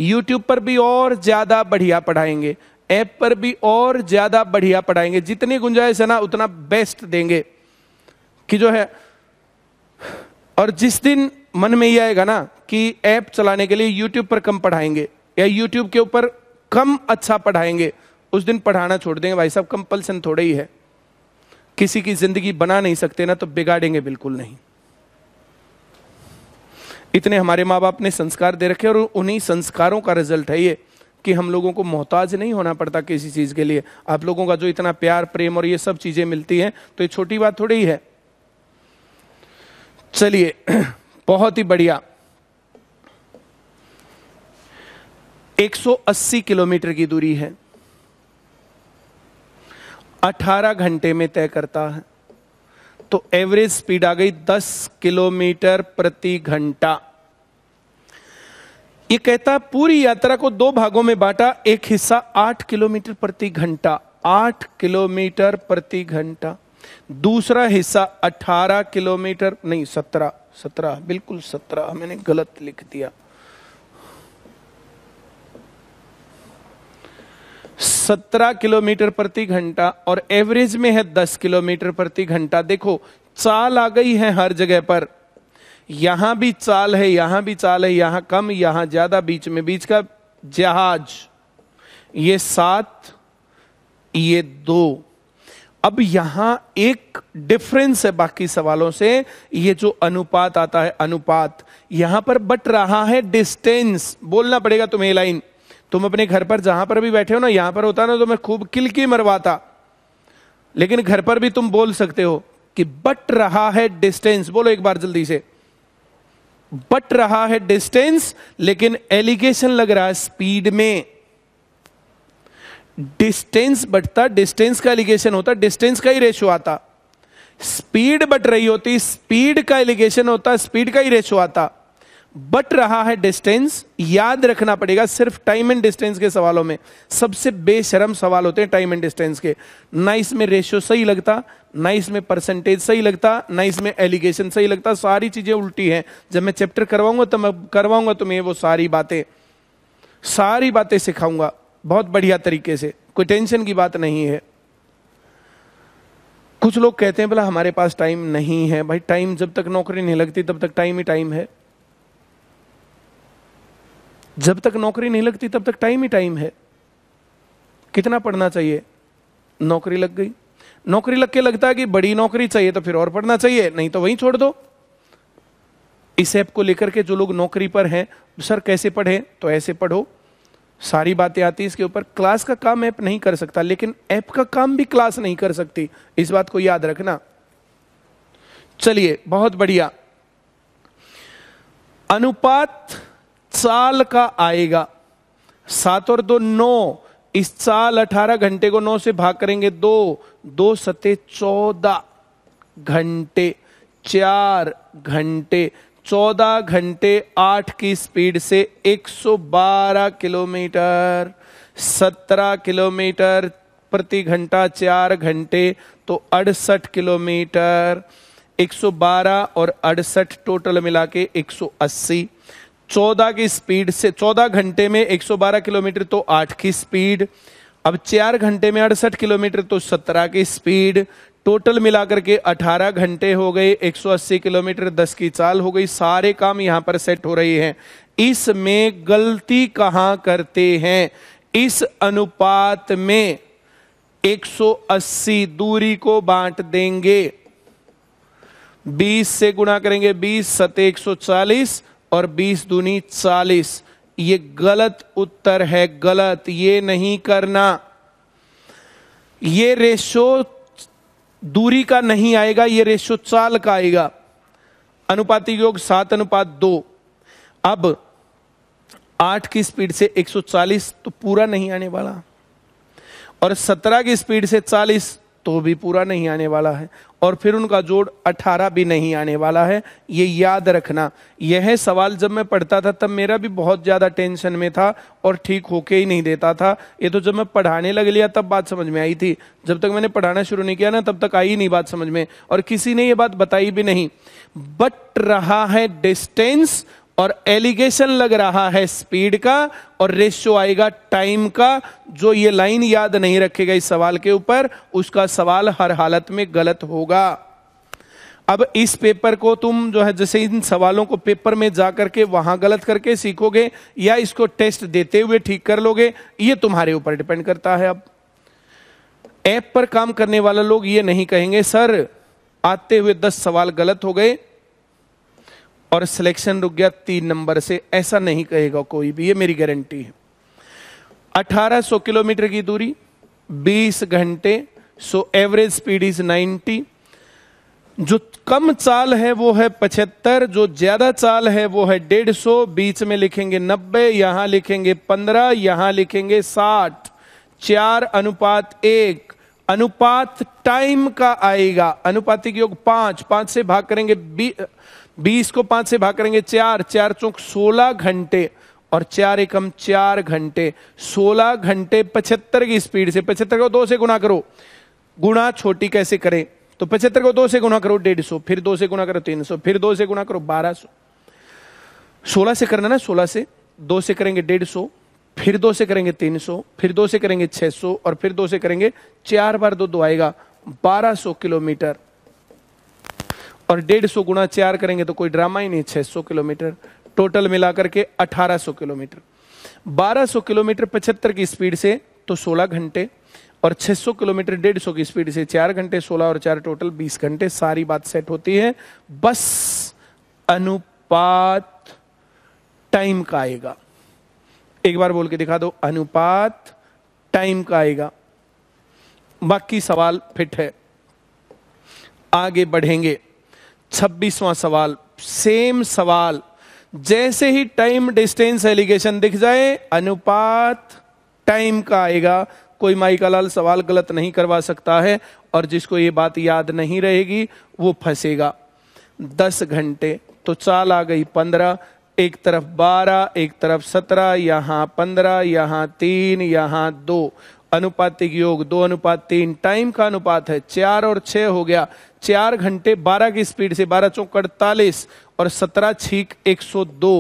S1: यूट्यूब पर भी और ज्यादा बढ़िया पढ़ाएंगे ऐप पर भी और ज्यादा बढ़िया पढ़ाएंगे जितनी गुंजाइश है ना उतना बेस्ट देंगे कि जो है और जिस दिन मन में ये आएगा ना कि ऐप चलाने के लिए यूट्यूब पर कम पढ़ाएंगे या यूट्यूब के ऊपर कम अच्छा पढ़ाएंगे उस दिन पढ़ाना छोड़ देंगे भाई साहब कंपल्सन थोड़े ही है किसी की जिंदगी बना नहीं सकते ना तो बिगाड़ेंगे बिल्कुल नहीं इतने हमारे माँ बाप ने संस्कार दे रखे और उन्हीं संस्कारों का रिजल्ट है ये कि हम लोगों को मोहताज नहीं होना पड़ता किसी चीज़ के लिए आप लोगों का जो इतना प्यार प्रेम और ये सब चीज़ें मिलती हैं तो ये छोटी बात थोड़ी ही है चलिए *clears throat* बहुत ही बढ़िया 180 किलोमीटर की दूरी है 18 घंटे में तय करता है तो एवरेज स्पीड आ गई 10 किलोमीटर प्रति घंटा ये कहता पूरी यात्रा को दो भागों में बांटा एक हिस्सा 8 किलोमीटर प्रति घंटा 8 किलोमीटर प्रति घंटा दूसरा हिस्सा 18 किलोमीटर नहीं 17 17 बिल्कुल 17 मैंने गलत लिख दिया 17 किलोमीटर प्रति घंटा और एवरेज में है 10 किलोमीटर प्रति घंटा देखो चाल आ गई है हर जगह पर यहां भी चाल है यहां भी चाल है यहां कम यहां ज्यादा बीच में बीच का जहाज ये सात ये दो अब यहां एक डिफरेंस है बाकी सवालों से ये जो अनुपात आता है अनुपात यहां पर बट रहा है डिस्टेंस बोलना पड़ेगा तुम्हें लाइन तुम अपने घर पर जहां पर भी बैठे हो ना यहां पर होता ना तो मैं खूब किलकी मरवाता लेकिन घर पर भी तुम बोल सकते हो कि बट रहा है डिस्टेंस बोलो एक बार जल्दी से बट रहा है डिस्टेंस लेकिन एलिगेशन लग रहा है स्पीड में डिस्टेंस बढ़ता डिस्टेंस का एलिगेशन होता डिस्टेंस का ही रेशो आता स्पीड बट रही होती स्पीड का एलिगेशन होता स्पीड का ही रेशो आता बट रहा है डिस्टेंस याद रखना पड़ेगा सिर्फ टाइम एंड डिस्टेंस के सवालों में सबसे बेशरम सवाल होते हैं टाइम एंड डिस्टेंस के ना इसमें रेशियो सही लगता ना इसमें परसेंटेज सही लगता ना इसमें एलिगेशन सही लगता सारी चीजें उल्टी हैं जब मैं चैप्टर करवाऊंगा तो मैं करवाऊंगा तुम्हें तो वो सारी बातें सारी बातें सिखाऊंगा बहुत बढ़िया तरीके से कोई टेंशन की बात नहीं है कुछ लोग कहते हैं बोला हमारे पास टाइम नहीं है भाई टाइम जब तक नौकरी नहीं लगती तब तक टाइम ही टाइम है जब तक नौकरी नहीं लगती तब तक टाइम ही टाइम है कितना पढ़ना चाहिए नौकरी लग गई नौकरी लग के लगता है कि बड़ी नौकरी चाहिए तो फिर और पढ़ना चाहिए नहीं तो वहीं छोड़ दो इस ऐप को लेकर के जो लोग नौकरी पर हैं सर कैसे पढ़े तो ऐसे पढ़ो सारी बातें आती इसके ऊपर क्लास का काम ऐप नहीं कर सकता लेकिन ऐप का काम भी क्लास नहीं कर सकती इस बात को याद रखना चलिए बहुत बढ़िया अनुपात साल का आएगा सात और दो नौ इस साल अठारह घंटे को नौ से भाग करेंगे दो दो सते चौदह घंटे चार घंटे 14 घंटे 8 की स्पीड से 112 किलोमीटर 17 किलोमीटर प्रति घंटा 4 घंटे तो अड़सठ किलोमीटर 112 और अड़सठ टोटल मिला के 180 14 की स्पीड से 14 घंटे में 112 किलोमीटर तो 8 की स्पीड अब चार घंटे में अड़सठ किलोमीटर तो सत्रह की स्पीड टोटल मिलाकर के 18 घंटे हो गए 180 किलोमीटर 10 की चाल हो गई सारे काम यहां पर सेट हो रही हैं इसमें गलती कहां करते हैं इस अनुपात में 180 दूरी को बांट देंगे 20 से गुणा करेंगे 20 सते 140 और 20 दूनी 40 ये गलत उत्तर है गलत ये नहीं करना ये रेशो दूरी का नहीं आएगा ये रेशो चाल का आएगा अनुपातिक योग सात अनुपात दो अब आठ की स्पीड से 140 तो पूरा नहीं आने वाला और सत्रह की स्पीड से 40 तो भी पूरा नहीं आने वाला है और फिर उनका जोड़ अठारह भी नहीं आने वाला है ये याद रखना यह सवाल जब मैं पढ़ता था तब मेरा भी बहुत ज़्यादा टेंशन में था और ठीक होके ही नहीं देता था ये तो जब मैं पढ़ाने लग लिया तब बात समझ में आई थी जब तक मैंने पढ़ाना शुरू नहीं किया ना तब तक आई नहीं बात समझ में और किसी ने ये बात बताई भी नहीं बट रहा है डिस्टेंस और एलिगेशन लग रहा है स्पीड का और रेशियो आएगा टाइम का जो ये लाइन याद नहीं रखेगा इस सवाल के ऊपर उसका सवाल हर हालत में गलत होगा अब इस पेपर को तुम जो है जैसे इन सवालों को पेपर में जा करके वहां गलत करके सीखोगे या इसको टेस्ट देते हुए ठीक कर लोगे ये तुम्हारे ऊपर डिपेंड करता है अब ऐप पर काम करने वाला लोग ये नहीं कहेंगे सर आते हुए दस सवाल गलत हो गए और सिलेक्शन रुक गया तीन नंबर से ऐसा नहीं कहेगा कोई भी ये मेरी गारंटी है 1800 किलोमीटर की दूरी 20 घंटे सो एवरेज स्पीड इज 90 जो कम चाल है वो है पचहत्तर जो ज्यादा चाल है वो है डेढ़ सौ बीच में लिखेंगे नब्बे यहां लिखेंगे पंद्रह यहां लिखेंगे साठ चार अनुपात एक अनुपात टाइम का आएगा अनुपातिक योग पांच पांच से भाग करेंगे बीस को पांच से भाग करेंगे चार चार चौक सोलह घंटे और चार एकम चार घंटे सोलह घंटे पचहत्तर की स्पीड से पचहत्तर को दो से गुना करो गुणा छोटी कैसे करें तो पचहत्तर को दो से गुना करो डेढ़ सौ फिर दो से गुना करो तीन सौ फिर दो से गुना करो बारह सौ सोलह से करना ना सोलह से दो से करेंगे डेढ़ सौ फिर दो से करेंगे तीन सौ फिर दो से करेंगे छह सौ और फिर दो से करेंगे चार बार दो दो आएगा बारह सौ किलोमीटर और डेढ़ सौ गुणा चार करेंगे तो कोई ड्रामा ही नहीं छह सौ किलोमीटर टोटल मिलाकर के अठारह सौ किलोमीटर बारह सौ किलोमीटर पचहत्तर की स्पीड से तो सोलह घंटे और 600 किलोमीटर 150 की स्पीड से चार घंटे 16 और चार टोटल 20 घंटे सारी बात सेट होती है बस अनुपात टाइम का आएगा एक बार बोल के दिखा दो अनुपात टाइम का आएगा बाकी सवाल फिट है आगे बढ़ेंगे छब्बीसवां सवाल सेम सवाल जैसे ही टाइम डिस्टेंस एलिगेशन दिख जाए अनुपात टाइम का आएगा कोई माई लाल सवाल गलत नहीं करवा सकता है और जिसको ये बात याद नहीं रहेगी वो फंसेगा दस घंटे तो चाल आ गई पंद्रह एक तरफ बारह एक तरफ सत्रह यहां पंद्रह यहां तीन यहां दो अनुपातिक योग दो अनुपात तीन टाइम का अनुपात है चार और छह हो गया चार घंटे बारह की स्पीड से बारह चौक अड़तालीस और सत्रह छीक एक सौ दो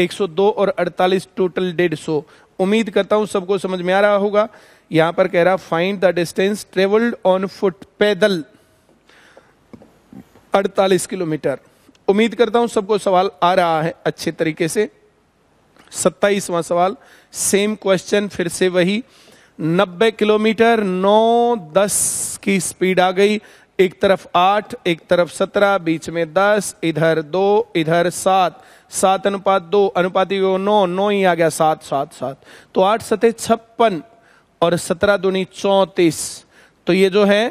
S1: एक सौ दो और अड़तालीस टोटल डेढ़ सौ उम्मीद करता हूं सबको समझ में आ रहा होगा यहां पर कह रहा find the distance travelled on foot पैदल 48 किलोमीटर उम्मीद करता हूं सबको सवाल आ रहा है अच्छे तरीके से सत्ताईसवां सवाल सेम क्वेश्चन फिर से वही नब्बे किलोमीटर नौ दस की स्पीड आ गई एक तरफ आठ एक तरफ सत्रह बीच में दस इधर दो इधर सात सात अनुपात दो अनुपात नौ नौ ही आ गया सात सात सात तो आठ सतह छप्पन और सत्रह दुनी चौंतीस तो ये जो है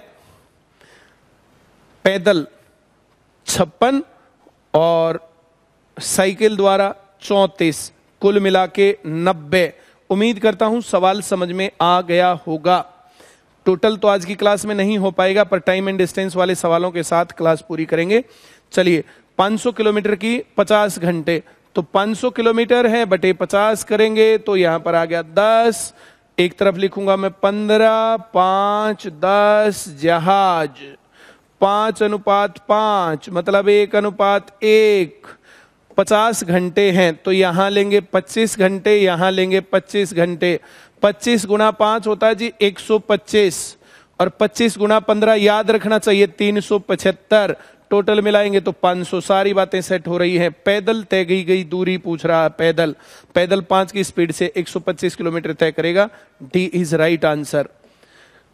S1: पैदल छप्पन और साइकिल द्वारा चौंतीस कुल मिला के नब्बे उम्मीद करता हूं सवाल समझ में आ गया होगा टोटल तो आज की क्लास में नहीं हो पाएगा पर टाइम एंड डिस्टेंस वाले सवालों के साथ क्लास पूरी करेंगे चलिए 500 किलोमीटर की 50 घंटे तो 500 किलोमीटर है बटे 50 करेंगे तो यहां पर आ गया 10 एक तरफ लिखूंगा मैं 15 पांच दस जहाज पांच अनुपात पांच मतलब एक अनुपात एक पचास घंटे हैं तो यहाँ लेंगे पच्चीस घंटे यहाँ लेंगे पच्चीस घंटे पच्चीस गुना पांच होता है जी एक सौ पच्चीस और पच्चीस गुना पंद्रह याद रखना चाहिए तीन सौ पचहत्तर टोटल मिलाएंगे तो सौ सारी बातें सेट हो रही हैं पैदल तय की गई दूरी पूछ रहा है पैदल पैदल पांच की स्पीड से एक किलोमीटर तय करेगा डी इज राइट आंसर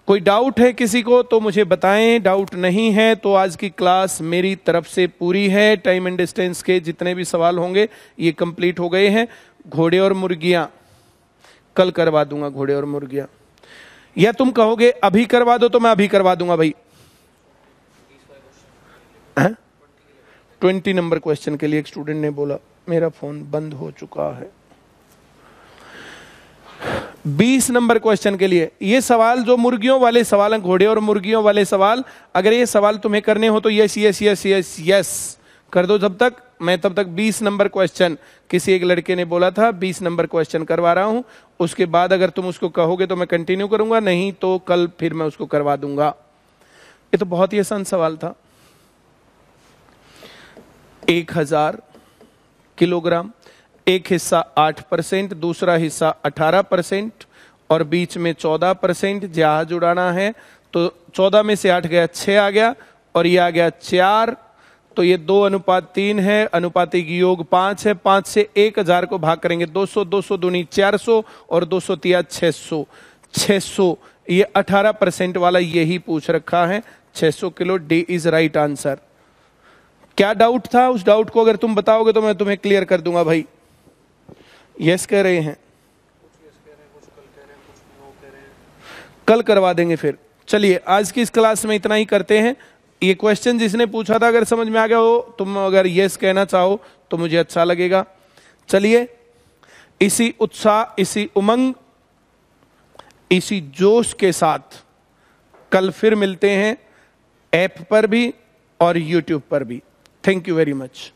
S1: कोई डाउट है किसी को तो मुझे बताएं डाउट नहीं है तो आज की क्लास मेरी तरफ से पूरी है टाइम एंड डिस्टेंस के जितने भी सवाल होंगे ये कंप्लीट हो गए हैं घोड़े और मुर्गियां कल करवा दूंगा घोड़े और मुर्गियां या तुम कहोगे अभी करवा दो तो मैं अभी करवा दूंगा भाई ट्वेंटी नंबर क्वेश्चन के लिए एक स्टूडेंट ने बोला मेरा फोन बंद हो चुका है बीस नंबर क्वेश्चन के लिए ये सवाल जो मुर्गियों वाले सवाल घोड़े और मुर्गियों वाले सवाल अगर ये सवाल तुम्हें करने हो तो yes yes yes yes yes कर दो जब तक मैं तब तक 20 नंबर क्वेश्चन किसी एक लड़के ने बोला था 20 नंबर क्वेश्चन करवा रहा हूं उसके बाद अगर तुम उसको कहोगे तो मैं कंटिन्यू करूंगा नहीं तो कल फिर मैं उसको करवा दूंगा ये तो बहुत ही आसान सवाल था एक हजार किलोग्राम एक हिस्सा आठ परसेंट दूसरा हिस्सा अठारह परसेंट और बीच में चौदह परसेंट जहाज उड़ाना है तो चौदह में से आठ गया छः आ गया और ये आ गया चार तो ये दो अनुपात तीन है अनुपातिक योग पांच है पांच से एक हजार को भाग करेंगे दो सौ दो सौ दूनी चार सौ और दो सौ तिया छह सौ छह सौ ये अठारह परसेंट वाला यही पूछ रखा है छह सौ kilo D is right answer क्या डाउट था उस डाउट को अगर तुम बताओगे तो मैं तुम्हें क्लियर कर दूंगा भाई यस कह रहे हैं कल करवा देंगे फिर चलिए आज की इस क्लास में इतना ही करते हैं ये क्वेश्चन जिसने पूछा था अगर समझ में आ गया हो तुम अगर यस कहना चाहो तो मुझे अच्छा लगेगा चलिए इसी उत्साह इसी उमंग इसी जोश के साथ कल फिर मिलते हैं ऐप पर भी और यूट्यूब पर भी थैंक यू वेरी मच